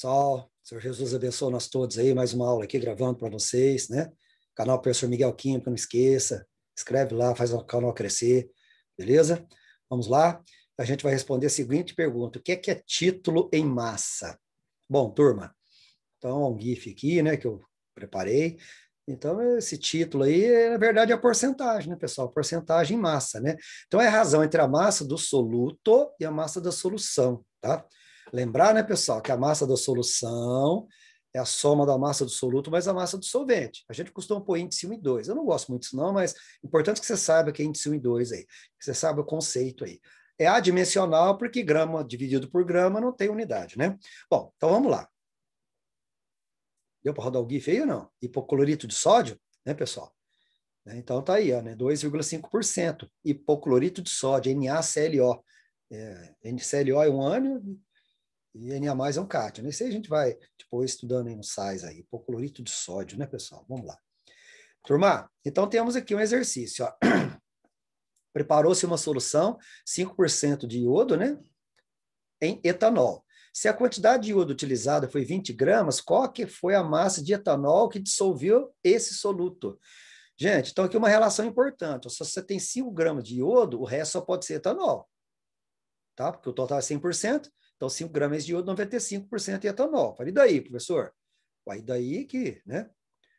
Sal, Senhor Jesus abençoe nós todos aí, mais uma aula aqui gravando para vocês, né? Canal Professor Miguel Química, não esqueça, escreve lá, faz o canal crescer, beleza? Vamos lá, a gente vai responder a seguinte pergunta, o que é que é título em massa? Bom, turma, então, um GIF aqui, né, que eu preparei, então, esse título aí, na verdade, é a porcentagem, né, pessoal? Porcentagem em massa, né? Então, é a razão entre a massa do soluto e a massa da solução, tá? Lembrar, né, pessoal, que a massa da solução é a soma da massa do soluto mais a massa do solvente. A gente costuma pôr índice 1 e 2. Eu não gosto muito disso, não, mas é importante que você saiba que é índice 1 e 2 aí, que você saiba o conceito aí. É adimensional porque grama dividido por grama não tem unidade, né? Bom, então vamos lá. Deu para rodar o GIF aí ou não? Hipoclorito de sódio, né, pessoal? É, então tá aí, ó, né? 2,5%. Hipoclorito de sódio, NaClO. É, NClO é um ânion, e Na é um cátion. Isso aí a gente vai tipo estudando aí no sais aí, hipoclorito de sódio, né, pessoal? Vamos lá. Turma, então temos aqui um exercício, ó. Preparou-se uma solução, 5% de iodo, né? Em etanol. Se a quantidade de iodo utilizada foi 20 gramas, qual que foi a massa de etanol que dissolveu esse soluto? Gente, então aqui uma relação importante. Se você tem 5 gramas de iodo, o resto só pode ser etanol. Tá? Porque o total é 100%. Então, 5 gramas de iodo, 95% de etanol. Falei, e daí, professor? Aí daí que, né?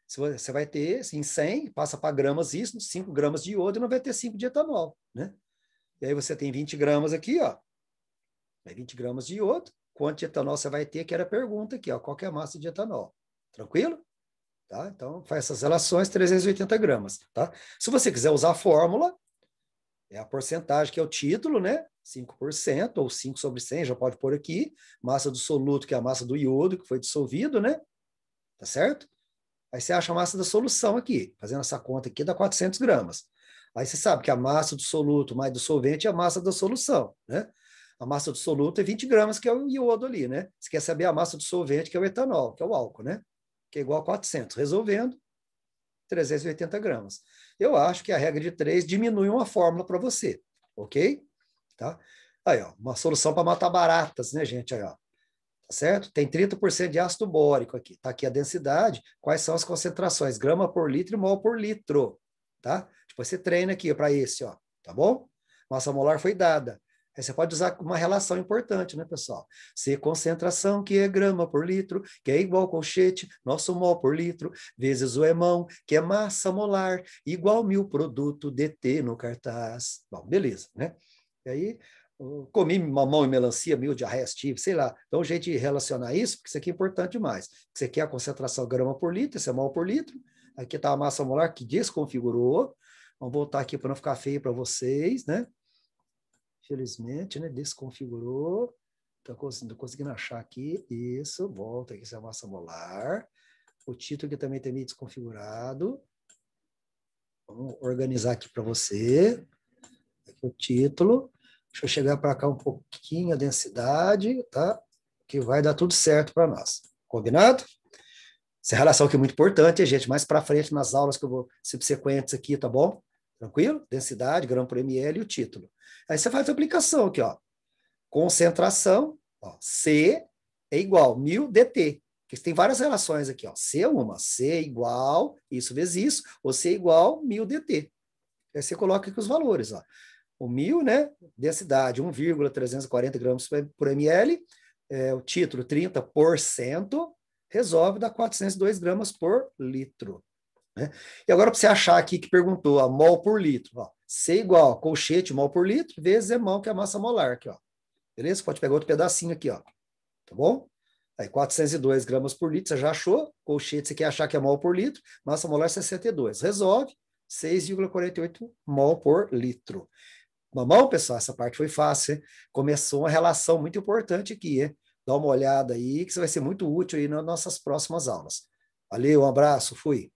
Você vai ter, assim, 100, passa para gramas isso, 5 gramas de iodo e 95 de etanol, né? E aí você tem 20 gramas aqui, ó. 20 gramas de iodo. Quanto de etanol você vai ter? Que era a pergunta aqui, ó. Qual é a massa de etanol? Tranquilo? Tá? Então, faz essas relações, 380 gramas, tá? Se você quiser usar a fórmula, é a porcentagem que é o título, né? 5% ou 5 sobre 100, já pode pôr aqui. Massa do soluto, que é a massa do iodo que foi dissolvido, né? Tá certo? Aí você acha a massa da solução aqui. Fazendo essa conta aqui dá 400 gramas. Aí você sabe que a massa do soluto mais do solvente é a massa da solução, né? A massa do soluto é 20 gramas, que é o iodo ali, né? Você quer saber a massa do solvente, que é o etanol, que é o álcool, né? Que é igual a 400. Resolvendo, 380 gramas. Eu acho que a regra de 3 diminui uma fórmula para você, ok? Tá? Aí, ó, uma solução para matar baratas, né, gente? Aí, ó. Tá certo? Tem 30% de ácido bórico aqui. Tá aqui a densidade, quais são as concentrações, grama por litro e mol por litro, tá? Depois tipo, você treina aqui para esse, ó, tá bom? Massa molar foi dada. Aí você pode usar uma relação importante, né, pessoal? C concentração, que é grama por litro, que é igual colchete, nosso mol por litro, vezes o emão, que é massa molar, igual mil produto DT no cartaz. Bom, beleza, né? E aí, comi mamão e melancia, mil diarreia tive, sei lá. Então, um jeito de relacionar isso, porque isso aqui é importante demais. Isso aqui é a concentração grama por litro, esse é mol por litro. Aqui está a massa molar que desconfigurou. Vamos voltar aqui para não ficar feio para vocês, né? Felizmente, né? Desconfigurou. Estou conseguindo, conseguindo achar aqui. Isso, volta aqui, isso é a massa molar. O título que também tem meio desconfigurado. Vamos organizar aqui para você. Aqui o título. Deixa eu chegar para cá um pouquinho a densidade, tá? Que vai dar tudo certo para nós. Combinado? Essa relação que é muito importante, gente. Mais para frente nas aulas que eu vou subsequentes aqui, tá bom? Tranquilo? Densidade, grama por ml e o título. Aí você faz a aplicação aqui, ó. Concentração, ó, C é igual mil dt. Porque tem várias relações aqui, ó. C é uma, C é igual isso vezes isso, ou C é igual mil dt. Aí você coloca aqui os valores, ó. O mil, né? Densidade 1,340 gramas por ml, é, o título 30%, resolve dar 402 gramas por litro. Né? E agora, para você achar aqui que perguntou a mol por litro, ó, C igual colchete mol por litro vezes é mol, que é a massa molar aqui, ó. Beleza? Pode pegar outro pedacinho aqui, ó. Tá bom? Aí 402 gramas por litro, você já achou. Colchete, você quer achar que é mol por litro. Massa molar 62. Resolve. 6,48 mol por litro. Mamão, pessoal, essa parte foi fácil. Hein? Começou uma relação muito importante aqui. Hein? Dá uma olhada aí, que isso vai ser muito útil aí nas nossas próximas aulas. Valeu, um abraço, fui.